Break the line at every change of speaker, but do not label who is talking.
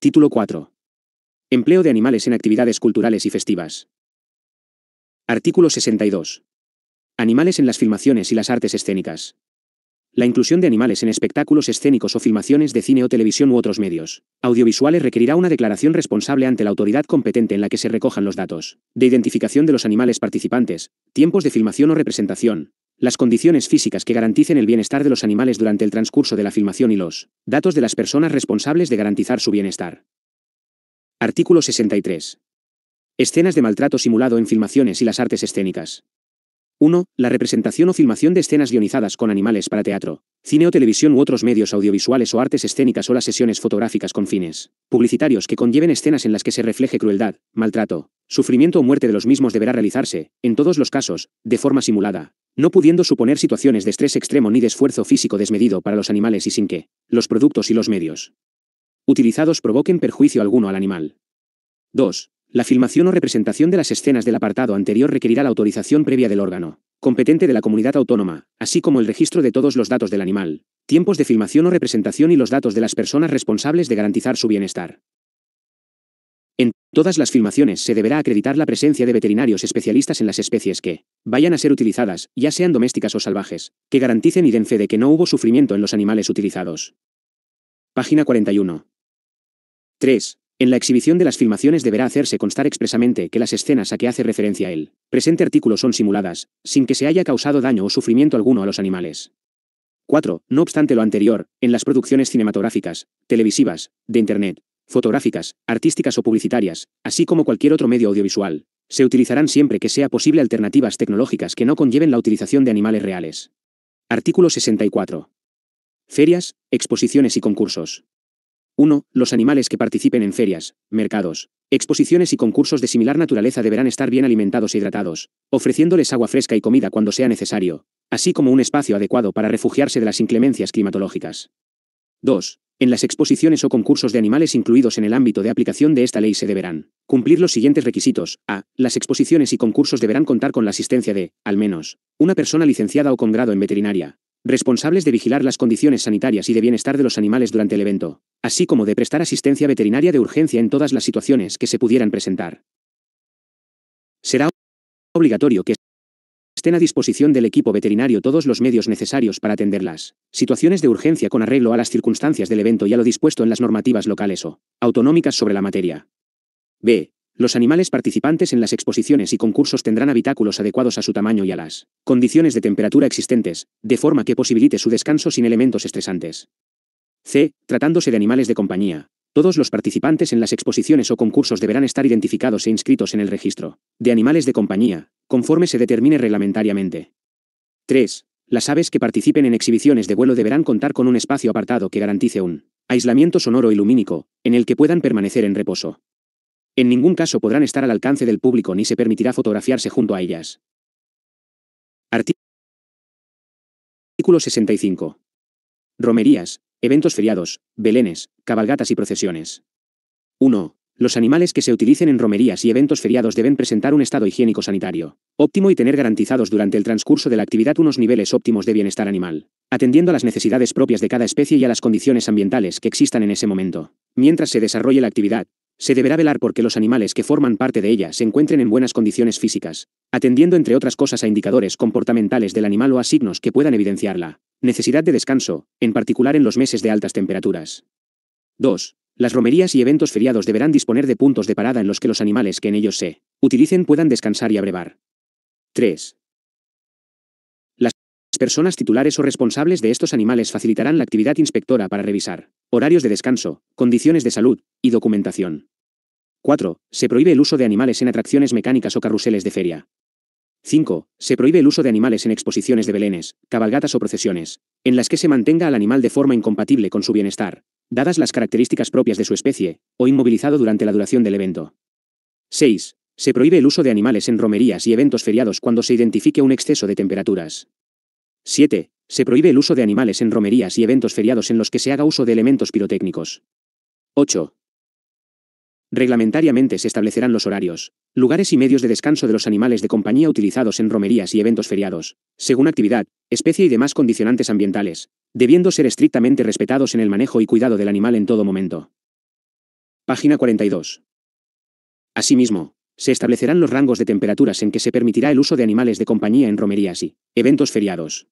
Título 4. Empleo de animales en actividades culturales y festivas. Artículo 62. Animales en las filmaciones y las artes escénicas. La inclusión de animales en espectáculos escénicos o filmaciones de cine o televisión u otros medios audiovisuales requerirá una declaración responsable ante la autoridad competente en la que se recojan los datos de identificación de los animales participantes, tiempos de filmación o representación, las condiciones físicas que garanticen el bienestar de los animales durante el transcurso de la filmación y los datos de las personas responsables de garantizar su bienestar. Artículo 63. Escenas de maltrato simulado en filmaciones y las artes escénicas. 1. La representación o filmación de escenas guionizadas con animales para teatro, cine o televisión u otros medios audiovisuales o artes escénicas o las sesiones fotográficas con fines publicitarios que conlleven escenas en las que se refleje crueldad, maltrato, sufrimiento o muerte de los mismos deberá realizarse, en todos los casos, de forma simulada, no pudiendo suponer situaciones de estrés extremo ni de esfuerzo físico desmedido para los animales y sin que los productos y los medios utilizados provoquen perjuicio alguno al animal. 2. La filmación o representación de las escenas del apartado anterior requerirá la autorización previa del órgano competente de la comunidad autónoma, así como el registro de todos los datos del animal, tiempos de filmación o representación y los datos de las personas responsables de garantizar su bienestar. En todas las filmaciones se deberá acreditar la presencia de veterinarios especialistas en las especies que vayan a ser utilizadas, ya sean domésticas o salvajes, que garanticen y den fe de que no hubo sufrimiento en los animales utilizados. Página 41. 3. En la exhibición de las filmaciones deberá hacerse constar expresamente que las escenas a que hace referencia el presente artículo son simuladas, sin que se haya causado daño o sufrimiento alguno a los animales. 4. No obstante lo anterior, en las producciones cinematográficas, televisivas, de Internet, fotográficas, artísticas o publicitarias, así como cualquier otro medio audiovisual, se utilizarán siempre que sea posible alternativas tecnológicas que no conlleven la utilización de animales reales. Artículo 64. Ferias, exposiciones y concursos. 1. Los animales que participen en ferias, mercados, exposiciones y concursos de similar naturaleza deberán estar bien alimentados e hidratados, ofreciéndoles agua fresca y comida cuando sea necesario, así como un espacio adecuado para refugiarse de las inclemencias climatológicas. 2. En las exposiciones o concursos de animales incluidos en el ámbito de aplicación de esta ley se deberán cumplir los siguientes requisitos. A. Las exposiciones y concursos deberán contar con la asistencia de, al menos, una persona licenciada o con grado en veterinaria, responsables de vigilar las condiciones sanitarias y de bienestar de los animales durante el evento, así como de prestar asistencia veterinaria de urgencia en todas las situaciones que se pudieran presentar. Será obligatorio que estén a disposición del equipo veterinario todos los medios necesarios para atenderlas. Situaciones de urgencia con arreglo a las circunstancias del evento y a lo dispuesto en las normativas locales o autonómicas sobre la materia. B. Los animales participantes en las exposiciones y concursos tendrán habitáculos adecuados a su tamaño y a las condiciones de temperatura existentes, de forma que posibilite su descanso sin elementos estresantes. C. Tratándose de animales de compañía. Todos los participantes en las exposiciones o concursos deberán estar identificados e inscritos en el registro de animales de compañía, conforme se determine reglamentariamente. 3. Las aves que participen en exhibiciones de vuelo deberán contar con un espacio apartado que garantice un aislamiento sonoro y lumínico, en el que puedan permanecer en reposo. En ningún caso podrán estar al alcance del público ni se permitirá fotografiarse junto a ellas. Artículo 65. Romerías, eventos feriados, belenes, cabalgatas y procesiones. 1. Los animales que se utilicen en romerías y eventos feriados deben presentar un estado higiénico-sanitario óptimo y tener garantizados durante el transcurso de la actividad unos niveles óptimos de bienestar animal, atendiendo a las necesidades propias de cada especie y a las condiciones ambientales que existan en ese momento. Mientras se desarrolle la actividad, se deberá velar porque los animales que forman parte de ella se encuentren en buenas condiciones físicas, atendiendo entre otras cosas a indicadores comportamentales del animal o a signos que puedan evidenciarla. Necesidad de descanso, en particular en los meses de altas temperaturas. 2. Las romerías y eventos feriados deberán disponer de puntos de parada en los que los animales que en ellos se utilicen puedan descansar y abrevar. 3. Las personas titulares o responsables de estos animales facilitarán la actividad inspectora para revisar horarios de descanso, condiciones de salud y documentación. 4. Se prohíbe el uso de animales en atracciones mecánicas o carruseles de feria. 5. Se prohíbe el uso de animales en exposiciones de belenes, cabalgatas o procesiones, en las que se mantenga al animal de forma incompatible con su bienestar, dadas las características propias de su especie, o inmovilizado durante la duración del evento. 6. Se prohíbe el uso de animales en romerías y eventos feriados cuando se identifique un exceso de temperaturas. 7. Se prohíbe el uso de animales en romerías y eventos feriados en los que se haga uso de elementos pirotécnicos. 8. Reglamentariamente se establecerán los horarios, lugares y medios de descanso de los animales de compañía utilizados en romerías y eventos feriados, según actividad, especie y demás condicionantes ambientales, debiendo ser estrictamente respetados en el manejo y cuidado del animal en todo momento. Página 42. Asimismo, se establecerán los rangos de temperaturas en que se permitirá el uso de animales de compañía en romerías y eventos feriados.